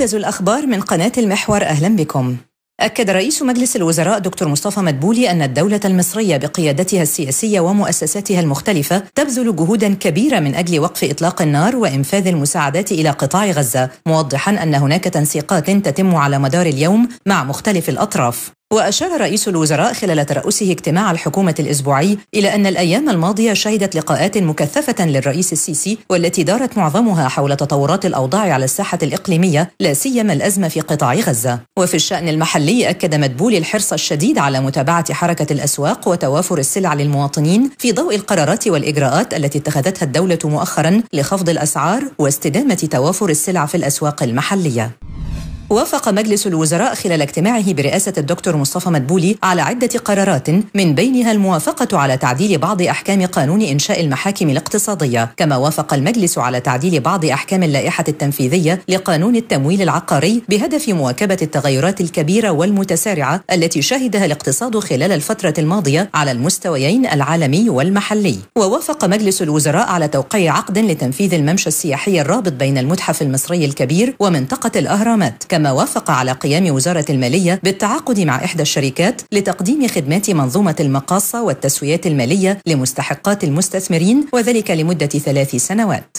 موجز الأخبار من قناة المحور أهلا بكم أكد رئيس مجلس الوزراء دكتور مصطفى مدبولي أن الدولة المصرية بقيادتها السياسية ومؤسساتها المختلفة تبذل جهودا كبيرة من أجل وقف إطلاق النار وإنفاذ المساعدات إلى قطاع غزة موضحا أن هناك تنسيقات تتم على مدار اليوم مع مختلف الأطراف وأشار رئيس الوزراء خلال ترأسه اجتماع الحكومة الأسبوعي إلى أن الأيام الماضية شهدت لقاءات مكثفة للرئيس السيسي والتي دارت معظمها حول تطورات الأوضاع على الساحة الإقليمية لا سيما الأزمة في قطاع غزة وفي الشأن المحلي أكد مدبولي الحرص الشديد على متابعة حركة الأسواق وتوافر السلع للمواطنين في ضوء القرارات والإجراءات التي اتخذتها الدولة مؤخرا لخفض الأسعار واستدامة توافر السلع في الأسواق المحلية وافق مجلس الوزراء خلال اجتماعه برئاسة الدكتور مصطفى مدبولي على عدة قرارات من بينها الموافقة على تعديل بعض أحكام قانون إنشاء المحاكم الاقتصادية كما وافق المجلس على تعديل بعض أحكام اللائحة التنفيذية لقانون التمويل العقاري بهدف مواكبة التغيرات الكبيرة والمتسارعة التي شهدها الاقتصاد خلال الفترة الماضية على المستويين العالمي والمحلي ووافق مجلس الوزراء على توقيع عقد لتنفيذ الممشى السياحي الرابط بين المتحف المصري الكبير ومنطقة الأهرامات كما كما وافق على قيام وزارة المالية بالتعاقد مع إحدى الشركات لتقديم خدمات منظومة المقاصة والتسويات المالية لمستحقات المستثمرين وذلك لمدة ثلاث سنوات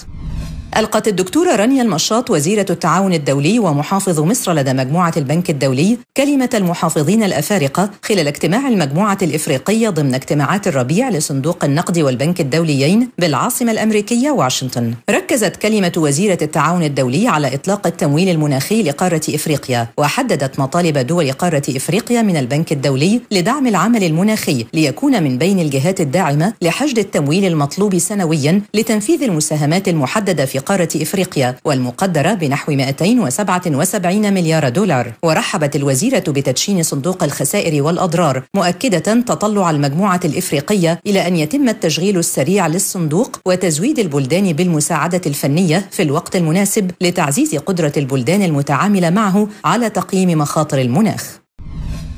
ألقت الدكتورة رانيا المشاط وزيرة التعاون الدولي ومحافظ مصر لدى مجموعة البنك الدولي كلمة المحافظين الأفارقة خلال اجتماع المجموعة الإفريقية ضمن اجتماعات الربيع لصندوق النقد والبنك الدوليين بالعاصمة الأمريكية واشنطن. ركزت كلمة وزيرة التعاون الدولي على إطلاق التمويل المناخي لقارة إفريقيا وحددت مطالب دول قارة إفريقيا من البنك الدولي لدعم العمل المناخي ليكون من بين الجهات الداعمة لحشد التمويل المطلوب سنويا لتنفيذ المساهمات المحددة في قارة إفريقيا والمقدرة بنحو 277 مليار دولار ورحبت الوزيرة بتدشين صندوق الخسائر والأضرار مؤكدة تطلع المجموعة الإفريقية إلى أن يتم التشغيل السريع للصندوق وتزويد البلدان بالمساعدة الفنية في الوقت المناسب لتعزيز قدرة البلدان المتعاملة معه على تقييم مخاطر المناخ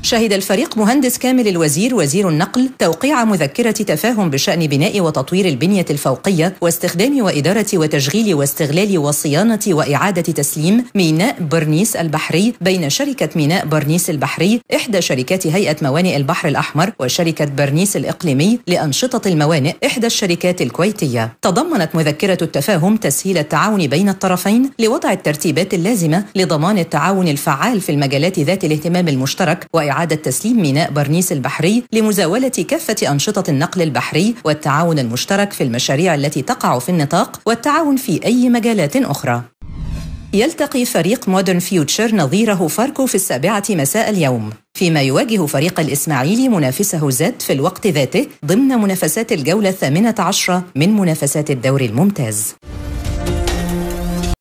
شهد الفريق مهندس كامل الوزير وزير النقل توقيع مذكرة تفاهم بشأن بناء وتطوير البنية الفوقية واستخدام وإدارة وتشغيل واستغلال وصيانة وإعادة تسليم ميناء برنيس البحري بين شركة ميناء برنيس البحري إحدى شركات هيئة موانئ البحر الأحمر وشركة برنيس الإقليمي لأنشطة الموانئ إحدى الشركات الكويتية تضمنت مذكرة التفاهم تسهيل التعاون بين الطرفين لوضع الترتيبات اللازمة لضمان التعاون الفعال في المجالات ذات الاهتمام المشترك وإعادة إعادة تسليم ميناء برنيس البحري لمزاولة كافة أنشطة النقل البحري والتعاون المشترك في المشاريع التي تقع في النطاق والتعاون في أي مجالات أخرى يلتقي فريق مودرن فيوتشر نظيره فاركو في السابعة مساء اليوم فيما يواجه فريق الإسماعيلي منافسه زد في الوقت ذاته ضمن منافسات الجولة الثامنة عشرة من منافسات الدوري الممتاز